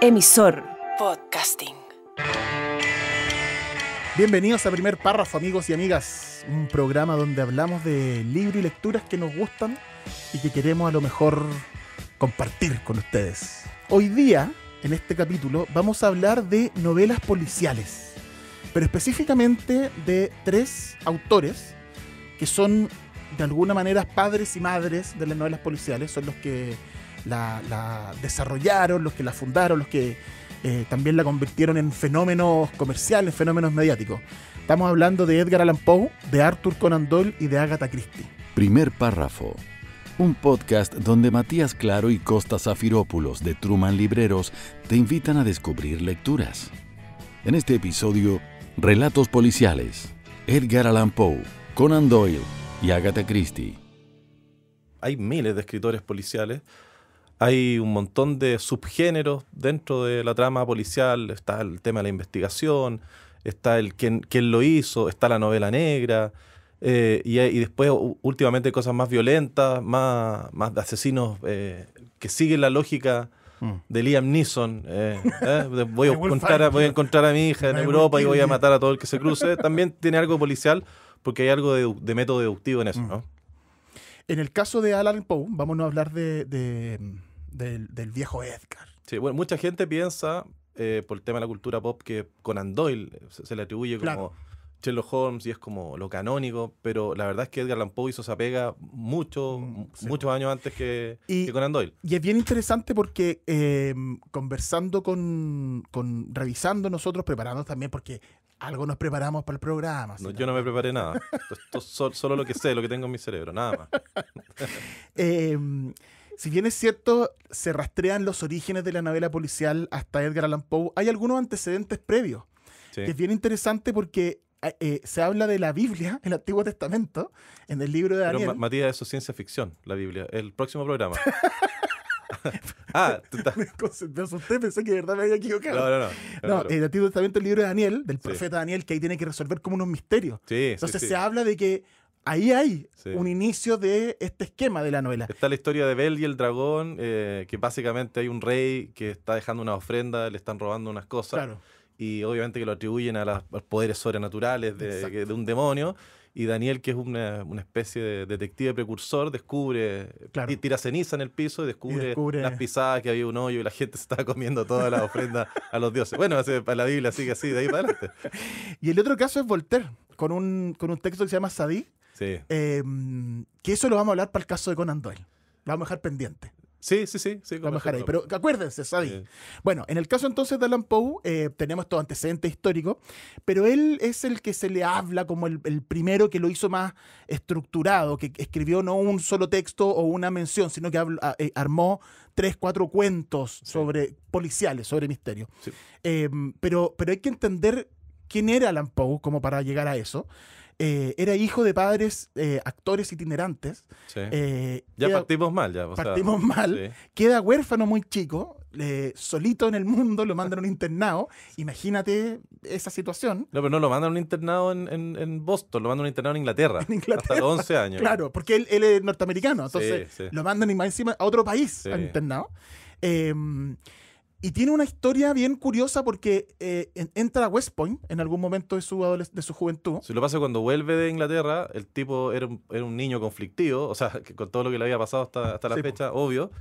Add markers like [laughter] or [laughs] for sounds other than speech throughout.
Emisor. Podcasting. Bienvenidos a Primer Párrafo, amigos y amigas. Un programa donde hablamos de libros y lecturas que nos gustan y que queremos a lo mejor compartir con ustedes. Hoy día, en este capítulo, vamos a hablar de novelas policiales, pero específicamente de tres autores que son de alguna manera padres y madres de las novelas policiales, son los que la, desarrollaron, los que la fundaron, los que eh, también la convirtieron en fenómenos comerciales, fenómenos mediáticos. Estamos hablando de Edgar Allan Poe, de Arthur Conan Doyle y de Agatha Christie. Primer párrafo. Un podcast donde Matías Claro y Costa Zafirópulos de Truman Libreros te invitan a descubrir lecturas. En este episodio, Relatos Policiales, Edgar Allan Poe, Conan Doyle y Agatha Christie. Hay miles de escritores policiales, hay un montón de subgéneros dentro de la trama policial, está el tema de la investigación, está el quién, quién lo hizo, está la novela negra, eh, y, después últimamente cosas más violentas, más, más de asesinos eh, que siguen la lógica mm. de Liam Neeson. Eh, voy, a [laughs] encontrar, a, voy a encontrar a mi hija en Europa y voy a matar a todo el que se cruce. También tiene algo policial porque hay algo de, método deductivo en eso. Mm. ¿no? En el caso de Alan Poe, vamos a hablar de del, viejo Edgar. Sí, bueno, mucha gente piensa, eh, por el tema de la cultura pop, que Conan Doyle se, le atribuye como Sherlock Holmes y es como lo canónico, pero la verdad es que Edgar Allan Poe hizo esa pega mucho, mm, muchos años antes que, Conan Doyle. Y es bien interesante porque em, conversando con, revisando nosotros, preparándonos también, porque algo nos preparamos para el programa. No, yo no me preparé nada, [laughs] esto, solo, solo, lo que sé, lo que tengo en mi cerebro, nada más. [laughs] eh, si bien es cierto, se rastrean los orígenes de la novela policial hasta Edgar Allan Poe, hay algunos antecedentes previos. Que es bien interesante porque eh, eh, se habla de la Biblia, [laughs] el Antiguo Testamento, en el libro de Daniel. Pero, Matías, eso es ciencia ficción, la Biblia. El próximo programa. [laughs] ah, tú Me pensé que de verdad me había equivocado. No, no, no. no, el Antiguo Testamento, el libro de Daniel, del profeta Daniel, que ahí tiene que resolver como unos misterios. Sí, Entonces se habla de que ahí hay un inicio de este esquema de la novela. Está la historia de Bel y el dragón, eh, que básicamente hay un rey que está dejando una ofrenda, le están robando unas cosas. Y obviamente que lo atribuyen a, los poderes sobrenaturales de, un demonio. Y Daniel, que es una, especie de detective precursor, descubre, y tira ceniza en el piso y descubre, las pisadas que había un hoyo y la gente [laughs] se estaba comiendo todas las ofrendas a los dioses. Bueno, para la Biblia sigue así, de ahí para adelante. [laughs] Y el otro caso es Voltaire, con un, con un texto que se llama Sadí, Sí. Em, que eso lo vamos a hablar para el caso de Conan Doyle. Lo vamos a dejar pendiente. Sí, sí, sí. sí vamos a dejar ahí. Pero acuérdense, sabi Bueno, en el caso entonces de Alan Poe, eh, tenemos todo antecedente histórico, pero él es el que se le habla como el, primero que lo hizo más estructurado, que escribió no un solo texto o una mención, sino que eh, armó tres, cuatro cuentos sobre policiales, sobre misterio em, pero, pero hay que entender quién era Alan Poe como para llegar a eso. Eh, era hijo de padres eh, actores itinerantes. Eh, ya partimos mal, ya. O partimos mal. Queda huérfano muy chico, solito en el mundo, lo mandan a un internado. Imagínate esa situación. No, pero no lo mandan a un internado en, Boston, lo mandan a un internado en Inglaterra. [laughs] En Inglaterra. Hasta los 11 años. Claro, porque él, es norteamericano, entonces lo mandan encima a otro país un internado. Em, y tiene una historia bien curiosa porque eh, entra a West Point en algún momento de su, de su juventud. Si lo pasa cuando vuelve de Inglaterra, el tipo era un, niño conflictivo, o sea, [laughs] con todo lo que le había pasado hasta, la fecha, obvio.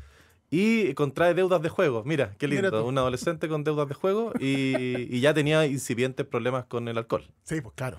Y contrae deudas de juego. Mira, qué lindo. un adolescente con deudas de juego y, y, ya tenía incipientes problemas con el alcohol. Sí, pues claro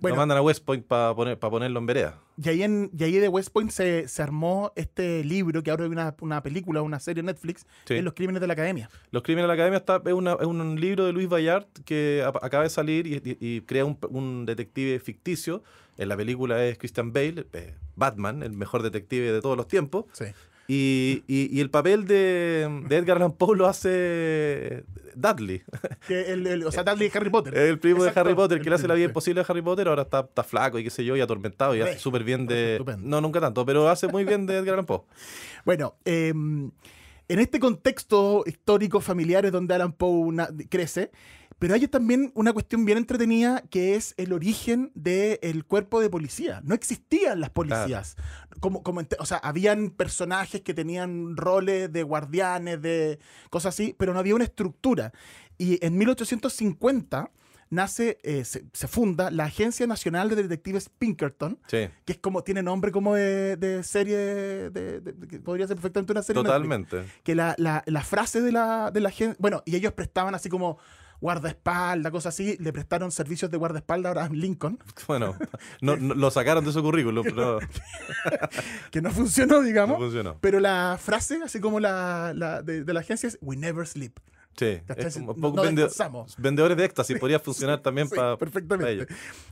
lo mandan a West Point para ponerlo en vereda. Y ahí, y de West Point se, armó este libro que ahora es una, película, una serie en Netflix, en Los Crímenes de la Academia. Los Crímenes de la Academia está, es, un libro de Luis Bayard que acaba de salir y, crea un, detective ficticio. En la película es Christian Bale, eh, Batman, el mejor detective de todos los tiempos. Sí. Y, el papel de, Edgar Allan Poe lo hace Dudley. [laughs] Que el, o sea, Dudley es Harry Potter. El primo de Harry Potter, que le hace la vida imposible a Harry Potter, ahora está, está flaco y qué sé yo, y atormentado, y hace súper bien de... No, nunca tanto, pero hace muy bien de Edgar Allan Poe. [laughs] Bueno, em, en este contexto histórico familiar donde Allan Poe crece, pero hay también una cuestión bien entretenida que es el origen del cuerpo de policía. No existían las policías. Como, como, o sea, habían personajes que tenían roles de guardianes, de cosas así, pero no había una estructura. Y en 1850 nace, eh, se, funda la Agencia Nacional de Detectives Pinkerton, que es como, tiene nombre como de, serie, podría ser perfectamente una serie. Totalmente. que la, frase de la, de la agencia, bueno, y ellos prestaban así como guardaespaldas, cosas así. Le prestaron servicios de guardaespaldas a Lincoln. [laughs] Bueno, no, lo sacaron de su currículum. [laughs] pero... [laughs] que no funcionó, digamos. Pero la frase, así como la, de la agencia, es We never sleep. Sí, poco vendedores de éxtasis, podría funcionar también para. Perfectamente.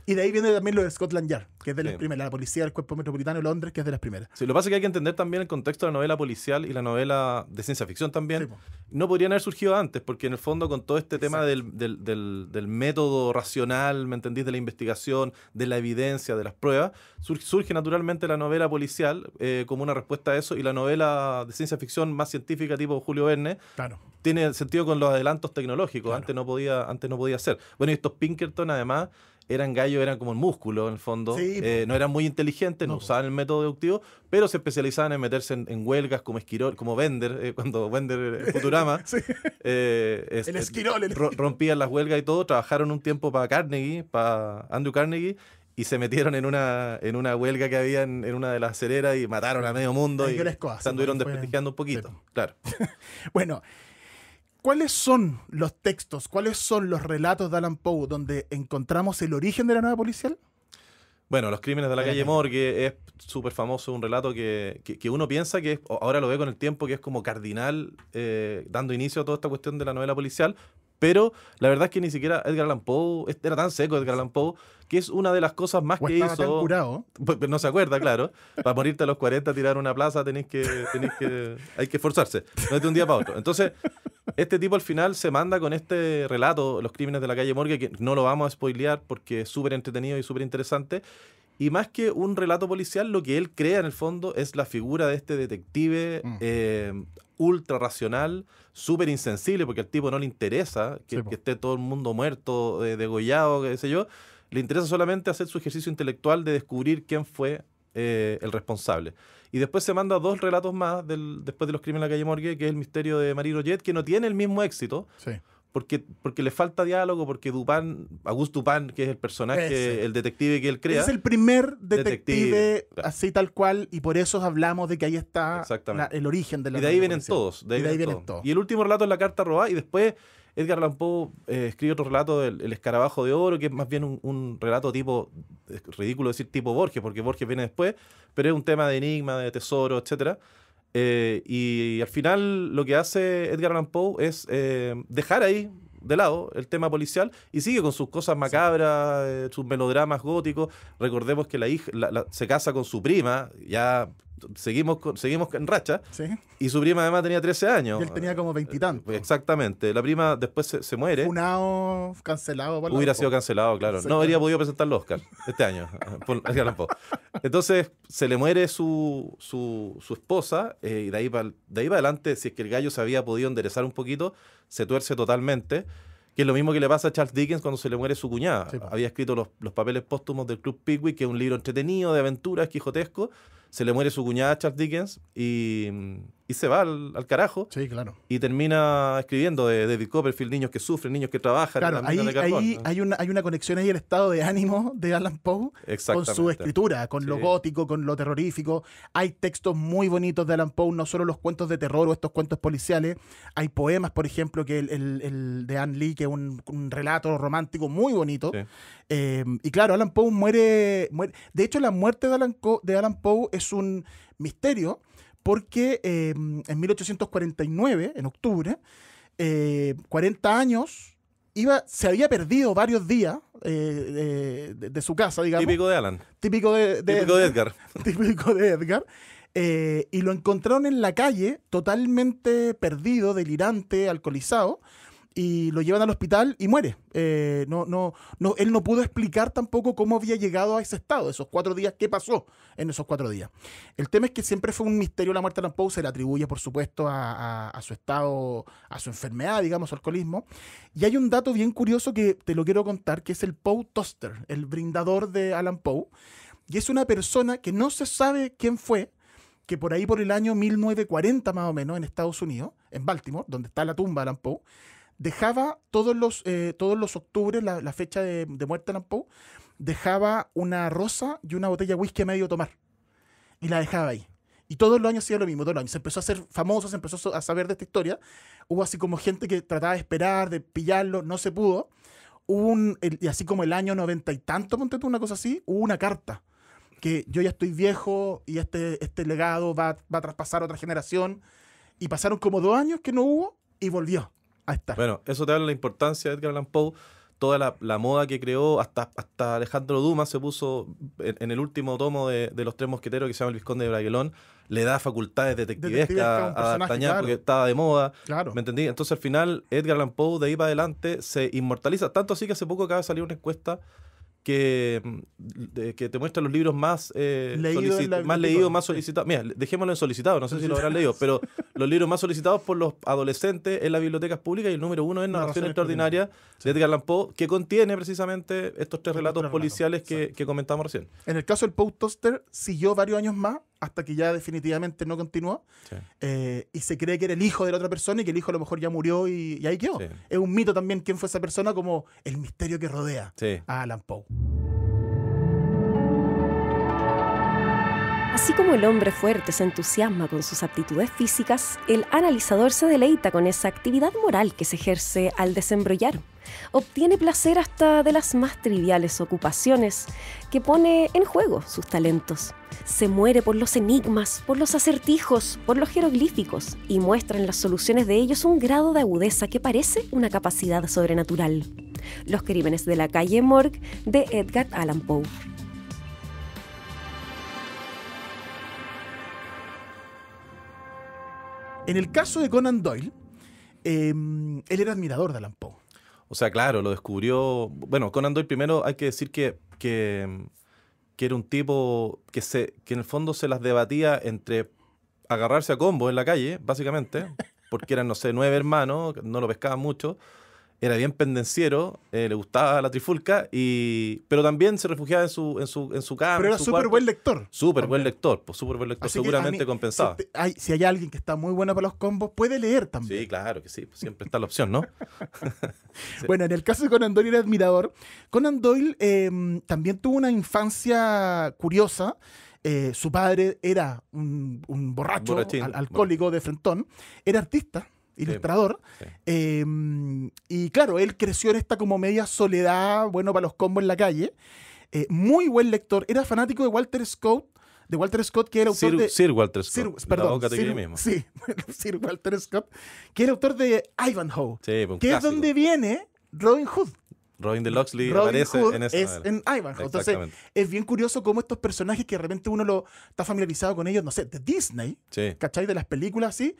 y de ahí viene también lo de Scotland Yard, que es de las primeras, la policía del cuerpo metropolitano de Londres, que es de las primeras. Sí, lo que pasa es que hay que entender también el contexto de la novela policial y la novela de ciencia ficción también. No podrían haber surgido antes, porque en el fondo, con todo este tema del, método racional, ¿me entendís? De la investigación, de la evidencia, de las pruebas, surge naturalmente la novela policial eh, como una respuesta a eso, y la novela de ciencia ficción más científica, tipo Julio Verne, claro. tiene sentido con los adelantos tecnológicos, antes, no podía, antes no podía hacer. Bueno, y estos Pinkerton además eran gallos, eran como el músculo en el fondo. Eh, pues. no eran muy inteligentes, no, pues. usaban el método deductivo, pero se especializaban en meterse en, huelgas como Esquirol, como Bender, eh, cuando Bender Futurama. [laughs] Eh, el Esquirol, Rompían las huelgas y todo. Trabajaron un tiempo para Carnegie, para Andrew Carnegie, y se metieron en una, en una huelga que había en, una de las acereras y mataron a medio mundo. y, se anduvieron desprestigiando un poquito. Pues. Claro. [laughs] bueno. ¿cuáles son los textos, cuáles son los relatos de Alan Poe donde encontramos el origen de la novela policial? Bueno, Los Crímenes de la Calle eh. Morgue es súper famoso, un relato que, uno piensa que es, ahora lo ve con el tiempo, que es como cardinal eh, dando inicio a toda esta cuestión de la novela policial. Pero la verdad es que ni siquiera Edgar Allan Poe era tan seco Edgar Allan Poe que es una de las cosas más que hizo. Pues, pues, no se acuerda, claro. para morirte a los 40, tirar una plaza, tenés que, Hay que esforzarse. No es de un día para otro. Entonces, este tipo al final se manda con este relato, Los crímenes de la calle Morgue, que no lo vamos a spoilear porque es súper entretenido y súper interesante. Y más que un relato policial, lo que él crea en el fondo es la figura de este detective mm. eh, ultra racional, súper insensible, porque al tipo no le interesa que, que esté todo el mundo muerto, eh, degollado, qué sé yo. Le interesa solamente hacer su ejercicio intelectual de descubrir quién fue eh, el responsable. Y después se manda dos relatos más después de los crímenes en la calle Morgue, que es el misterio de Marie Roget, que no tiene el mismo éxito. Porque, porque le falta diálogo, porque Dupin, August Dupin, que es el personaje, el detective que él crea. Es el primer detective, así tal cual, y por eso hablamos de que ahí está el origen de la Y de ahí vienen todos. y vienen, todos. Y el último relato es la carta robada, y después Edgar Allan eh, escribe otro relato, el, Escarabajo de Oro, que es más bien un, un relato tipo es ridículo decir tipo Borges, porque Borges viene después, pero es un tema de enigma, de tesoro, etc. Eh, y, al final lo que hace Edgar Allan Poe es eh, dejar ahí de lado el tema policial y sigue con sus cosas macabras, eh, sus melodramas góticos. Recordemos que la hija se casa con su prima, ya seguimos, seguimos en racha. Y su prima además tenía 13 años. Y él tenía como veintitantos. Eh, exactamente. La prima después se, muere. Funado, cancelado. Hubiera sido cancelado, claro. No habría podido presentar los Oscar este año. [laughs] Entonces se le muere su, su, esposa eh, y de ahí, para, de ahí para adelante, si es que el gallo se había podido enderezar un poquito, se tuerce totalmente. Que es lo mismo que le pasa a Charles Dickens cuando se le muere su cuñada. había escrito los, los papeles póstumos del Club Pickwick, que es un libro entretenido, de aventuras, quijotesco se le muere su cuñada Charles Dickens y mm, se va al, carajo. claro. Y termina escribiendo de David Copperfield, niños que sufren, niños que trabajan. ahí, hay, una, hay una conexión ahí el estado de ánimo de Alan Poe con su escritura, con lo gótico, con lo terrorífico. Hay textos muy bonitos de Alan Poe, no solo los cuentos de terror o estos cuentos policiales. Hay poemas, por ejemplo, que el, de Anne Lee, que es un, relato romántico muy bonito. Eh, y claro, Alan Poe muere, muere, De hecho, la muerte de Alan, de Alan Poe es un misterio porque eh, en 1849, en octubre, 40 eh, años, iba, se había perdido varios días eh, de, su casa, digamos. Típico de Alan. típico de Edgar. Típico de Edgar. [laughs] y lo encontraron en la calle, totalmente perdido, delirante, alcoholizado y lo llevan al hospital y muere. Eh, no, no, no, él no pudo explicar tampoco cómo había llegado a ese estado, esos cuatro días, qué pasó en esos cuatro días. El tema es que siempre fue un misterio la muerte de Alan Poe, se le atribuye, por supuesto, a, a, su estado, a su enfermedad, digamos, su alcoholismo. Y hay un dato bien curioso que te lo quiero contar, que es el Poe Toaster, el brindador de Alan Poe. Y es una persona que no se sabe quién fue, que por ahí por el año 1940 más o menos en Estados Unidos, en Baltimore, donde está la tumba de Alan Poe, dejaba todos los, eh, todos los octubres, la, fecha de, muerte de Lampo dejaba una rosa y una botella de whisky a medio tomar. Y la dejaba ahí. Y todos los años hacía lo mismo, todos los años. Se empezó a ser famoso, se empezó a saber de esta historia. Hubo así como gente que trataba de esperar, de pillarlo, no se pudo. y así como el año noventa y tanto, ponte una cosa así, hubo una carta que yo ya estoy viejo y este, este legado va, va a traspasar a otra generación. Y pasaron como dos años que no hubo y volvió. Bueno, eso te habla de la importancia de Edgar Allan Poe toda la, moda que creó, hasta, hasta Alejandro Dumas se puso en, el último tomo de, Los Tres Mosqueteros que se llama El Vizconde de Braguelón, le da facultades detectivescas a D'Artagnan porque estaba de moda. Claro. ¿Me entendí? Entonces al final Edgar Allan Poe de ahí para adelante se inmortaliza, tanto así que hace poco acaba de salir una encuesta que, mm, que te muestra los libros más, eh, más leídos, más solicitados. Mira, dejémoslo en solicitado, no sé si lo habrán leído, [laughs] pero los libros más solicitados por los adolescentes en las bibliotecas públicas y el número uno es Narración, Extraordinaria de Edgar Allan Poe, que contiene precisamente estos tres relatos, policiales que, que, comentamos recién. En el caso del Poe Toaster, siguió varios años más hasta que ya definitivamente no continuó. Eh, y se cree que era el hijo de la otra persona y que el hijo a lo mejor ya murió y, ahí quedó. Es un mito también quién fue esa persona como el misterio que rodea a Alan Poe. Así como el hombre fuerte se entusiasma con sus aptitudes físicas, el analizador se deleita con esa actividad moral que se ejerce al desembrollar obtiene placer hasta de las más triviales ocupaciones, que pone en juego sus talentos. Se muere por los enigmas, por los acertijos, por los jeroglíficos, y muestra en las soluciones de ellos un grado de agudeza que parece una capacidad sobrenatural. Los crímenes de la calle Morgue de Edgar Allan Poe. En el caso de Conan Doyle, em, él era admirador de Allan Poe. O sea, claro, lo descubrió. Bueno, Conan Doyle primero hay que decir que, que, era un tipo que, se, que en el fondo se las debatía entre agarrarse a combo en la calle, básicamente, porque eran, no sé, nueve hermanos, no lo pescaban mucho era bien pendenciero, eh, le gustaba la trifulca, y, pero también se refugiaba en su, en su, en su cama. Pero era súper buen lector. Súper buen lector, pues súper buen lector, seguramente compensado. compensaba. Si hay, alguien que está muy bueno para los combos, puede leer también. Sí, claro que sí, pues, siempre está la opción, ¿no? [laughs] Bueno, en el caso de Conan Doyle era admirador. Conan Doyle em, también tuvo una infancia curiosa. Eh, su padre era un, borracho, alcohólico de Frentón, era artista, ilustrador. Em, y claro, él creció en esta como media soledad, bueno, para los combos en la calle. Eh, muy buen lector, era fanático de Walter Scott. De Walter Scott, que era autor de. Sir Walter Scott. perdón. [laughs] Sir Walter Scott, que era autor de Ivanhoe. Sí, pues, que es donde viene Robin Hood. Robin de Loxley aparece Hood en esa es en Ivanhoe. Entonces, es bien curioso cómo estos personajes que de repente uno lo está familiarizado con ellos, no sé, de Disney, sí. ¿cachai? De las películas, sí,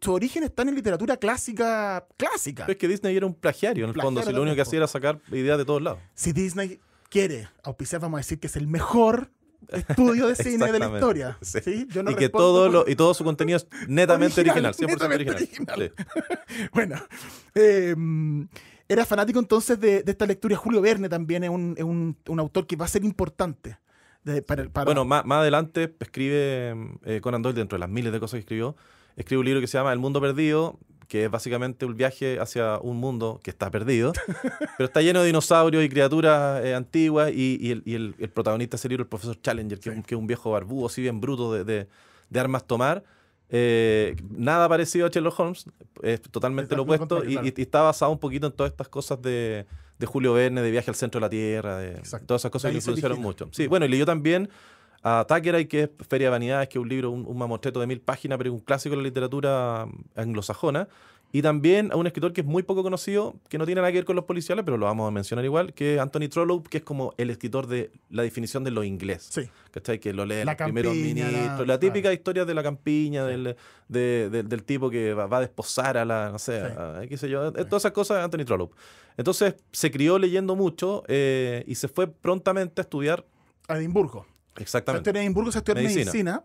su origen está en literatura clásica clásica. Pero es que Disney era un plagiario en el fondo, si lo único que hacía era sacar ideas de todos lados. Si Disney quiere auspiciar, vamos a decir que es el mejor estudio de [laughs] cine de la historia. y que todo y todo su contenido es [laughs] netamente original, original. [laughs] bueno, em, era fanático entonces de, esta lectura. Julio Verne también es un, autor que va a ser importante. para, Bueno, más, adelante escribe em, eh, Conan Doyle dentro de las miles de cosas que escribió escribe un libro que se llama El Mundo Perdido, que es básicamente un viaje hacia un mundo que está perdido, [laughs] pero está lleno de dinosaurios y criaturas eh, antiguas, y, el, protagonista de ese libro, el profesor Challenger, que, es, un, viejo barbudo, así bien bruto de, armas tomar. Eh, nada parecido a Sherlock Holmes, es totalmente lo opuesto, y, está basado un poquito en todas estas cosas de, Julio Verne, de viaje al centro de la Tierra, de todas esas cosas que influenciaron mucho. Sí, bueno, y leyó también a Tucker, que es Feria de Vanidades, que es un libro, un, mamotreto de mil páginas, pero es un clásico de la literatura mm, anglosajona. Y también a un escritor que es muy poco conocido, que no tiene nada que ver con los policiales, pero lo vamos a mencionar igual, que es Anthony Trollope, que es como el escritor de la definición de lo inglés. Sí. ¿Cachai? Que lo lee la La, típica historia de la campiña, del, del, tipo que va, a desposar a la, no sé, qué sé yo. Todas esas cosas, de Anthony Trollope. Entonces se crió leyendo mucho eh, y se fue prontamente a estudiar. A Edimburgo. Exactamente. en Edimburgo se medicina.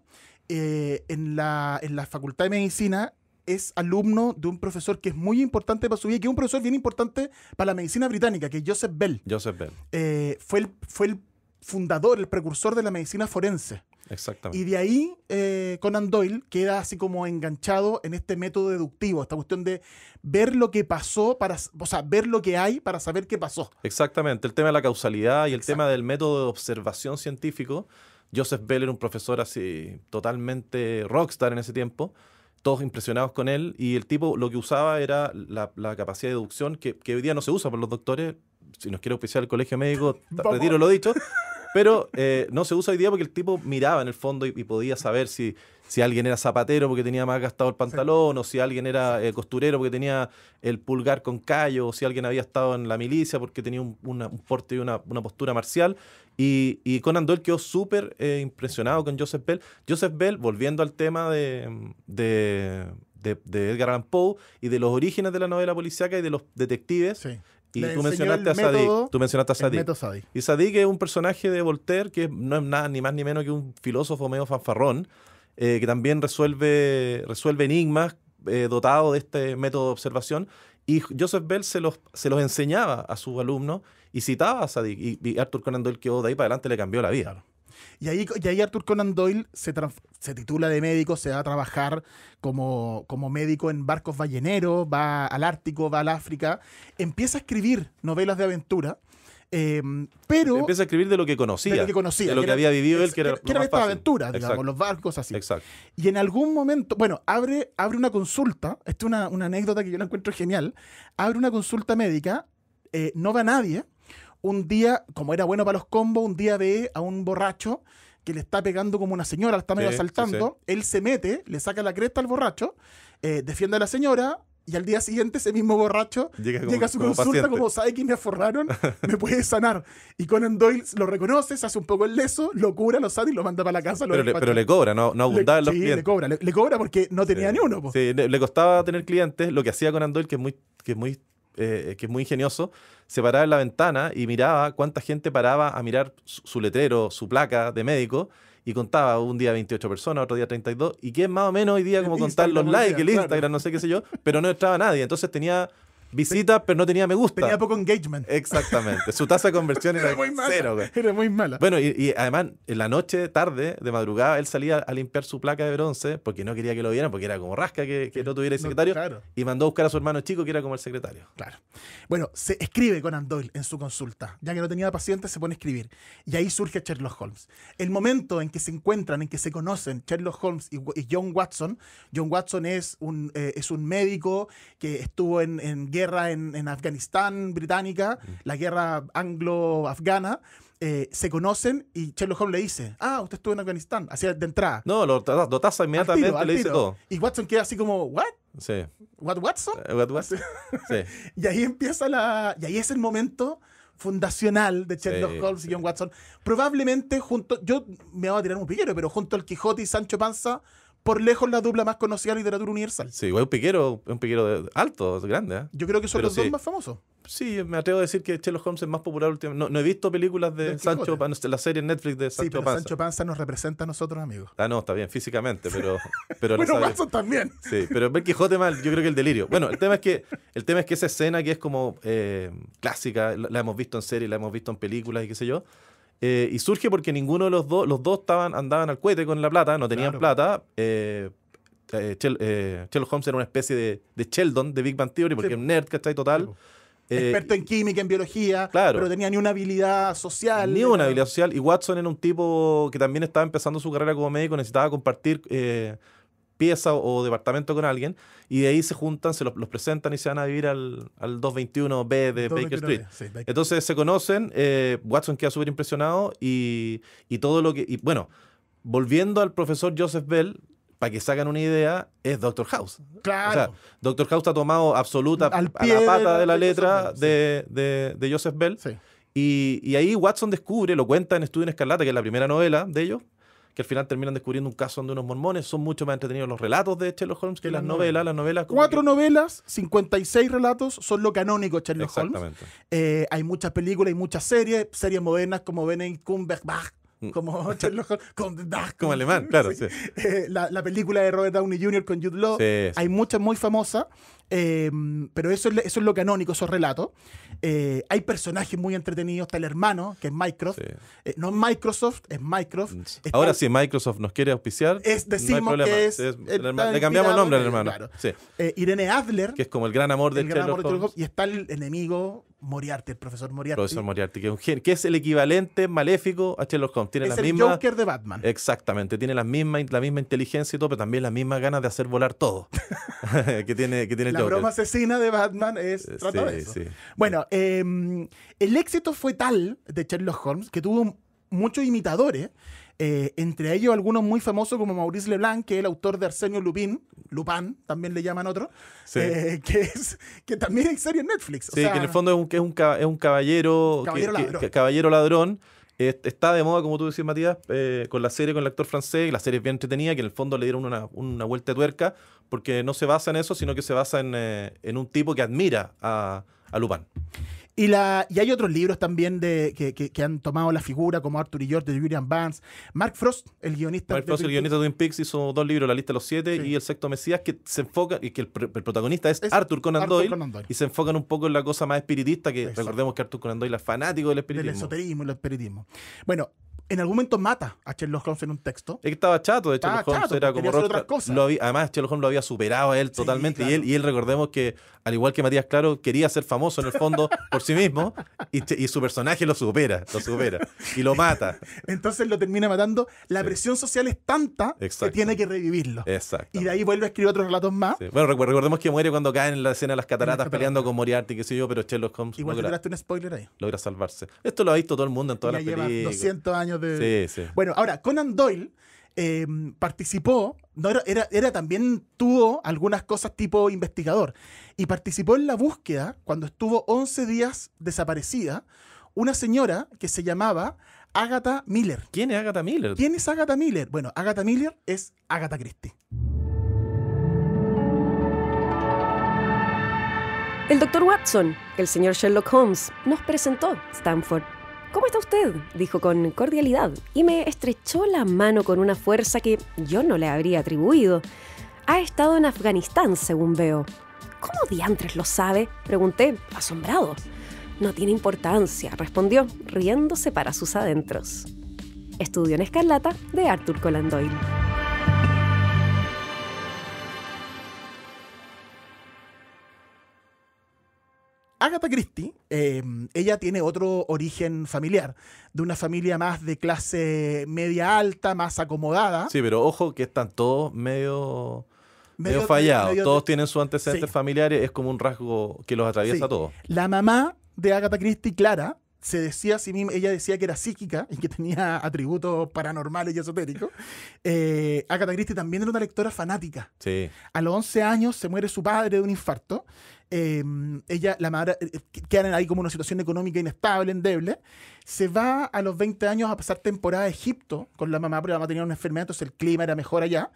Eh, en, la, en la Facultad de Medicina es alumno de un profesor que es muy importante para su vida, que es un profesor bien importante para la medicina británica, que es Joseph Bell. Joseph Bell. Eh, fue, el, fue el fundador, el precursor de la medicina forense. Exactamente. Y de ahí eh, Conan Doyle queda así como enganchado en este método deductivo, esta cuestión de ver lo que pasó, para, o sea, ver lo que hay para saber qué pasó. Exactamente, el tema de la causalidad y el tema del método de observación científico. Joseph Bell era un profesor así totalmente rockstar en ese tiempo, todos impresionados con él, y el tipo lo que usaba era la, capacidad de deducción que, hoy día no se usa por los doctores, si nos quiere oficiar el colegio médico, [laughs] retiro lo dicho, pero eh, no se usa hoy día porque el tipo miraba en el fondo y, podía saber si, si alguien era zapatero porque tenía más gastado el pantalón, o si alguien era eh, costurero porque tenía el pulgar con callo, o si alguien había estado en la milicia porque tenía un, una, un porte y una, postura marcial. Y, y, Conan Doyle quedó súper eh, impresionado con Joseph Bell. Joseph Bell, volviendo al tema de, de, de, Edgar Allan Poe y de los orígenes de la novela policíaca y de los detectives, sí. Y tú mencionaste, a Sadik, tú mencionaste, a Y Sadik es un personaje de Voltaire que no es nada ni más ni menos que un filósofo medio fanfarrón, eh, que también resuelve, resuelve enigmas eh, dotado de este método de observación. Y Joseph Bell se los, se los enseñaba a sus alumnos y citaba a Sadik. Y, Arthur Conan Doyle quedó de ahí para adelante, le cambió la vida. Y ahí, ahí Arthur Conan Doyle se, titula de médico, se va a trabajar como, médico en barcos balleneros, va al Ártico, va al África, empieza a escribir novelas de aventura. Em, pero empieza a escribir de lo que conocía, de lo que, que, había vivido él, que era, que aventura, digamos, los barcos así. Exacto. Y en algún momento, bueno, abre, abre una consulta, esta es una, anécdota que yo la encuentro genial, abre una consulta médica, eh, no va nadie, un día, como era bueno para los combos, un día ve a un borracho que le está pegando como una señora, le está medio asaltando, él se mete, le saca la cresta al borracho, eh, defiende a la señora, y al día siguiente ese mismo borracho llega, a su consulta como, ¿sabe que me aforraron? [laughs] Me puede sanar. Y Conan Doyle lo reconoce, se hace un poco el leso, lo cura, lo sale y lo manda para la casa. pero, le, cobra, no, no abundaba en los le cobra, le, cobra porque no tenía ni uno. Sí, le, costaba tener clientes. Lo que hacía Conan Doyle, que muy, que es muy eh, eh, que es muy ingenioso, se paraba en la ventana y miraba cuánta gente paraba a mirar su, letrero, su placa de médico y contaba un día 28 personas, otro día 32, y que es más o menos hoy día como contar los likes, el Instagram, no sé qué sé yo, pero no estaba nadie. Entonces tenía visita pero no tenía me gusta. Tenía poco engagement. Exactamente. Su tasa de conversión era, muy mala, cero. Era muy mala. Bueno, y, además, en la noche, tarde, de madrugada, él salía a limpiar su placa de bronce porque no quería que lo vieran, porque era como rasca que, no tuviera secretario. Y mandó a buscar a su hermano chico, que era como el secretario. Claro. Bueno, se escribe con Doyle en su consulta. Ya que no tenía paciente se pone a escribir. Y ahí surge Sherlock Holmes. El momento en que se encuentran, en que se conocen Sherlock Holmes y, John Watson. John Watson es un, eh, es un médico que estuvo en, en guerra en, en Afganistán británica, mm. la guerra anglo-afgana, eh, se conocen y Sherlock Holmes le dice, ah, usted estuvo en Afganistán, así de entrada. No, lo, lo inmediatamente, le dice todo. Y Watson queda así como, ¿what? Sí. ¿What Watson? Eh, what [laughs] y ahí empieza la... Y ahí es el momento fundacional de Sherlock Holmes y John Watson. Probablemente junto... Yo me voy a tirar un pillero, pero junto al Quijote y Sancho Panza por lejos la dupla más conocida de literatura universal. Sí, un piquero, un piquero de, alto, grande. ¿eh? Yo creo que son los dos más famosos. Sí, me atrevo a decir que Sherlock Holmes es más popular últimamente. No, he visto películas de Sancho Panza, la serie Netflix de Sancho sí, Panza. Sancho Panza nos representa a nosotros, amigos. Ah, no, está bien, físicamente, pero... [laughs] pero bueno, también. Sí, pero ver Quijote mal, yo creo que el delirio. Bueno, el tema es que, el tema es que esa escena que es como eh, clásica, la, hemos visto en serie, la hemos visto en películas y qué sé yo, eh, y surge porque ninguno de los dos, los dos estaban, andaban al cohete con la plata, no tenían plata. Eh, eh, eh Holmes era una especie de, Sheldon de Big Bang Theory, porque era es un nerd, que Total. ahí total. experto en química, en biología, claro, pero tenía ni una habilidad social. Ni una habilidad social. Y Watson era un tipo que también estaba empezando su carrera como médico, necesitaba compartir pieza o departamento con alguien y de ahí se juntan, se los, presentan y se van a vivir al, al 221B de Baker Street. Entonces se conocen, eh, Watson queda súper impresionado y, todo lo que... bueno, volviendo al profesor Joseph Bell, para que se hagan una idea, es Doctor House. Claro. O sea, Doctor House ha tomado absoluta pata de la, letra de, de, Joseph Bell. Y, y, ahí Watson descubre, lo cuenta en Estudio en Escarlata, que es la primera novela de ellos, que al final terminan descubriendo un caso donde unos mormones. Son mucho más entretenidos los relatos de Sherlock Holmes que las novelas. Las novelas Cuatro novelas, 56 relatos son lo canónico de Sherlock Holmes. Eh, hay muchas películas y muchas series, series modernas como Benedict Cumberbatch, mm. como [laughs] Sherlock Holmes, como alemán, claro. [laughs] Eh, la, la, película de Robert Downey Jr. con Jude Law, hay muchas muy famosas. Em, pero eso es, eso es lo canónico, esos relatos. Eh, hay personajes muy entretenidos. Está el hermano, que es Microsoft. Eh, no es Microsoft, es Microsoft. Mm, Ahora, sí Microsoft nos quiere auspiciar, es, decimos que le cambiamos el nombre al hermano. Eh, Irene Adler, que es como el gran amor de, el Y está el enemigo Moriarty, el profesor Moriarty. Profesor Moriarty, que es, el equivalente maléfico a Sherlock Holmes. Tiene es el Joker de Batman. Exactamente, tiene la misma inteligencia y todo, pero también las mismas ganas de hacer volar todo [laughs] que tiene, que tiene la broma asesina de Batman es Bueno, em, el éxito fue tal de Sherlock Holmes que tuvo muchos imitadores eh, entre ellos algunos muy famosos como Maurice Leblanc, que es el autor de Arsenio Lupin, Lupin también le llaman otro, eh, que, que también es serie en Netflix. sí, que en el fondo es un, que es un, caballero, ladrón. está de moda, como tú decías, Matías, eh, con la serie, con el actor francés. La serie es bien entretenida, que en el fondo le dieron una, vuelta de tuerca, porque no se basa en eso, sino que se basa en, un tipo que admira a, a Lupin. Y, la, y hay otros libros también de, que, que, han tomado la figura, como Arthur y George de Julian Vance. Mark Frost, el guionista Mark de Frost, el guionista de Twin Peaks, hizo dos libros, La lista de los siete y El sexto Mesías, que se enfoca, y que el, protagonista es, Arthur, Conan, Doyle, y se enfocan un poco en la cosa más espiritista, que recordemos que Arthur Conan Doyle es fanático del espiritismo. Del esoterismo, y el espiritismo. Bueno, en algún momento mata a Sherlock Holmes en un texto. que estaba chato de Sherlock Holmes, era como otras además Sherlock Holmes lo había superado a él totalmente y él y él recordemos que al igual que Matías Claro, quería ser famoso en el fondo por sí mismo y, su personaje lo supera, lo supera y lo mata. Entonces lo termina matando. La presión social es tanta que tiene que revivirlo. Exacto. Y de ahí vuelve a escribir otros relatos más. Bueno, recordemos que muere cuando cae en la escena de las cataratas, peleando con Moriarty, qué sé yo, pero Sherlock Holmes. Igual logra, un spoiler ahí. Logra salvarse. Esto lo ha visto todo el mundo en todas las películas. 200 años de. Sí, sí. Bueno, ahora, Conan Doyle Em, participó, no era, también tuvo algunas cosas tipo investigador, y participó en la búsqueda, cuando estuvo 11 días desaparecida, una señora que se llamaba Agatha Miller. ¿Quién es Agatha Miller? ¿Quién es Agatha Miller? Bueno, Agatha Miller es Agatha Christie. El doctor Watson, el señor Sherlock Holmes, nos presentó Stanford. ¿Cómo está usted? dijo con cordialidad y me estrechó la mano con una fuerza que yo no le habría atribuido. Ha estado en Afganistán, según veo. ¿Cómo diantres lo sabe? pregunté, asombrado. No tiene importancia, respondió, riéndose para sus adentros. Estudio en Escarlata de Arthur Conan Doyle. Agatha Christie, em, ella tiene otro origen familiar, de una familia más de clase media alta, más acomodada. Sí, pero ojo que están todos medio, medio, fallados. todos tienen sus antecedentes familiares, es como un rasgo que los atraviesa a todos. La mamá de Agatha Christie, Clara, decía ella decía que era psíquica y que tenía atributos paranormales y esotéricos. Eh, Agatha Christie también era una lectora fanática. Sí. A los 11 años se muere su padre de un infarto. Eh, ella, la madre, eh, quedan ahí como una situación económica inestable, endeble. Se va a los 20 años a pasar temporada a Egipto con la mamá, porque la mamá tenía una enfermedad, entonces el clima era mejor allá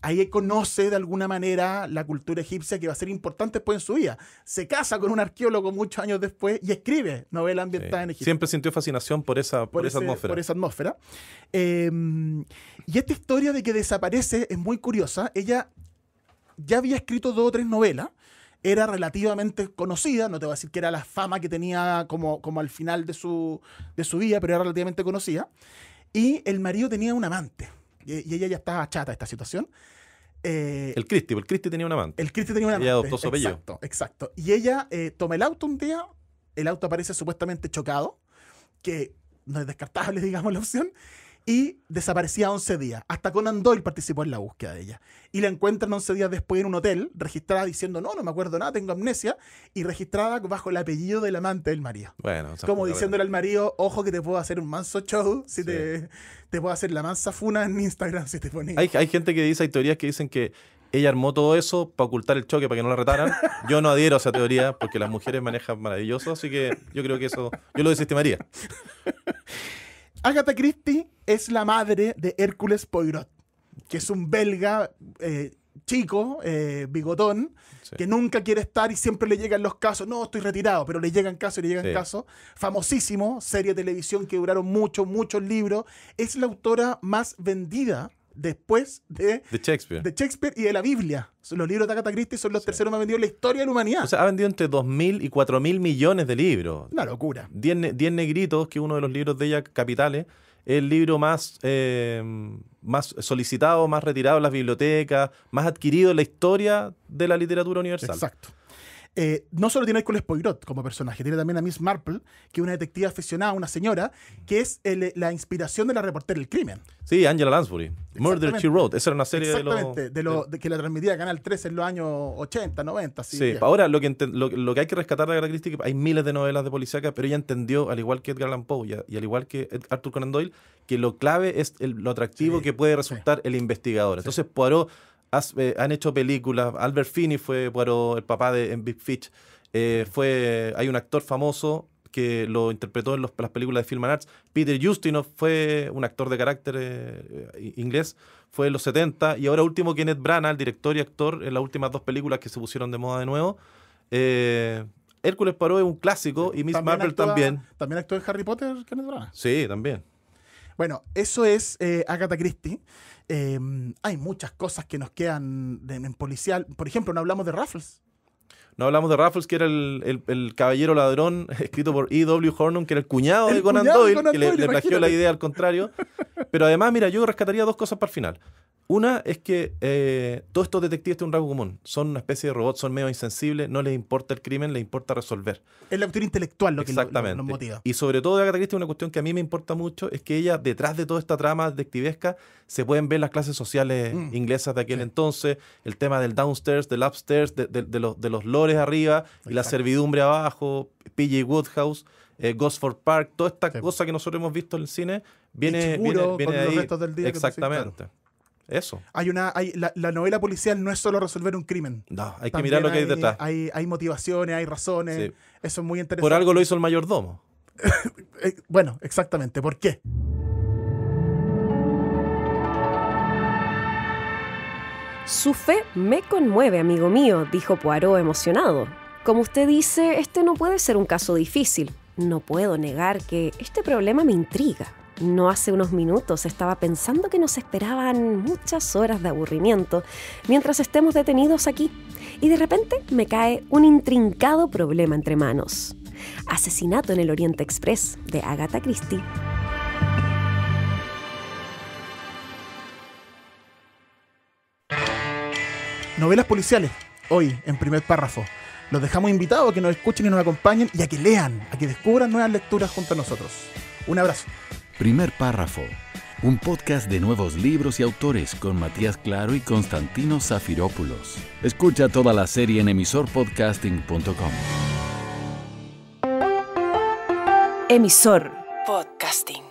ahí conoce de alguna manera la cultura egipcia que va a ser importante después en su vida. Se casa con un arqueólogo muchos años después y escribe novela ambientada en Egipto. Siempre sintió fascinación por esa, por, esa atmósfera. Por esa atmósfera. Em, y esta historia de que desaparece es muy curiosa. Ella ya había escrito dos o tres novelas era relativamente conocida, no te voy a decir que era la fama que tenía como, como al final de su, de su vida, pero era relativamente conocida. Y el marido tenía un amante, y, ella ya estaba chata esta situación. Eh, el Cristi, el Cristi tenía un amante. El Cristi tenía un amante. Y adoptó su apellido. Exacto, exacto. Y ella eh, toma el auto un día, el auto aparece supuestamente chocado, que no es descartable, [laughs] digamos, la opción y desaparecía 11 días. Hasta Conan Doyle participó en la búsqueda de ella. Y la encuentran 11 días después en un hotel, registrada diciendo, no, no me acuerdo nada, tengo amnesia, y registrada bajo el apellido del amante del marido. Bueno, Como diciéndole al marido, ojo que te puedo hacer un manso show, si te, puedo hacer la mansa funa en Instagram si te Hay, hay gente que dice, hay teorías que dicen que ella armó todo eso para ocultar el choque, para que no la retaran. [laughs] Yo no adhiero a esa teoría porque las mujeres manejan maravilloso, así que yo creo que eso, yo lo desestimaría. [laughs] Agatha Christie es la madre de Hércules Poirot, que es un belga eh, chico, eh, bigotón, que nunca quiere estar y siempre le llegan los casos. No, estoy retirado, pero le llegan casos y le llegan casos. Famosísimo, serie de televisión que duraron mucho, muchos libros. Es la autora más vendida después de, de, Shakespeare. de Shakespeare y de la Biblia. Los libros de Agatha Christie son los terceros más vendidos en la historia de la humanidad. O sea, ha vendido entre 2.000 y 4.000 millones de libros. Una locura. 10 negritos, que uno de los libros de ella, Capitales, el libro más, eh, más solicitado, más retirado en las bibliotecas, más adquirido en la historia de la literatura universal. Exacto. Eh, no solo tiene a Hércules Poirot como personaje, tiene también a Miss Marple, que es una detective aficionada, una señora, que es eh, la inspiración de la reportera del crimen. Sí, Angela Lansbury. Murder, She Wrote. Esa era una serie de, lo, de, lo, que la transmitía Canal 13 en los años 80, 90. sí, ahora lo que, lo, que hay que rescatar de la característica hay miles de novelas de policíacas, pero ella entendió, al igual que Edgar Allan Poe y, al igual que Arthur Conan Doyle, que lo clave es lo atractivo que puede resultar el investigador. Entonces, Poirot eh, han hecho películas. Albert Finney fue bueno, el papá de en Big Fish. Eh, fue, hay un actor famoso que lo interpretó en las películas de Film and Arts. Peter justino fue un actor de carácter eh, inglés, fue en los 70. Y ahora último, Kenneth Branagh, el director y actor en las últimas dos películas que se pusieron de moda de nuevo. Eh, Hércules Paró es un clásico y Miss Marvel también. ¿También actuó en Harry Potter, Kenneth Branagh? Sí, también. Bueno, eso es eh, Agatha Christie. Em, hay muchas cosas que nos quedan en policial. Por ejemplo, no hablamos de Raffles. No hablamos de Raffles, que era el, caballero ladrón, [laughs] escrito por E.W. Hornung, que era el cuñado de Conan Doyle, que le plagió la idea al contrario. Pero además, mira, yo rescataría dos cosas para el final. Una es que eh, todos estos detectives tienen un rasgo común. Son una especie de robots, son medio insensibles, no les importa el crimen, les importa resolver. Es la cuestión intelectual lo que los motiva. Y sobre todo de Agatha Christie, una cuestión que a mí me importa mucho es que ella, detrás de toda esta trama detectivesca, se pueden ver las clases sociales mm. inglesas de aquel entonces, el tema del downstairs, del upstairs, de, los, de los lores arriba y la servidumbre abajo, PJ Woodhouse. Eh, Gosford Park, toda esta cosa que nosotros hemos visto en el cine, viene, viene, ahí. Exactamente. Eso. Hay una, la, novela policial no es solo resolver un crimen. No, hay que mirar lo que hay, detrás. Hay, motivaciones, hay razones. Eso es muy interesante. Por algo lo hizo el mayordomo. [laughs] Eh, bueno, exactamente. ¿Por qué? Su fe me conmueve, amigo mío, dijo Poirot emocionado. Como usted dice, este no puede ser un caso difícil. No puedo negar que este problema me intriga no hace unos minutos estaba pensando que nos esperaban muchas horas de aburrimiento mientras estemos detenidos aquí y de repente me cae un intrincado problema entre manos. Asesinato en el Oriente Express de Agatha Christie. Novelas policiales, hoy en primer párrafo. Los dejamos invitados a que nos escuchen y nos acompañen y a que lean, a que descubran nuevas lecturas junto a nosotros. Un abrazo. Primer párrafo. Un podcast de nuevos libros y autores con Matías Claro y Constantino Zafirópulos. Escucha toda la serie en emisorpodcasting.com. Emisor Podcasting.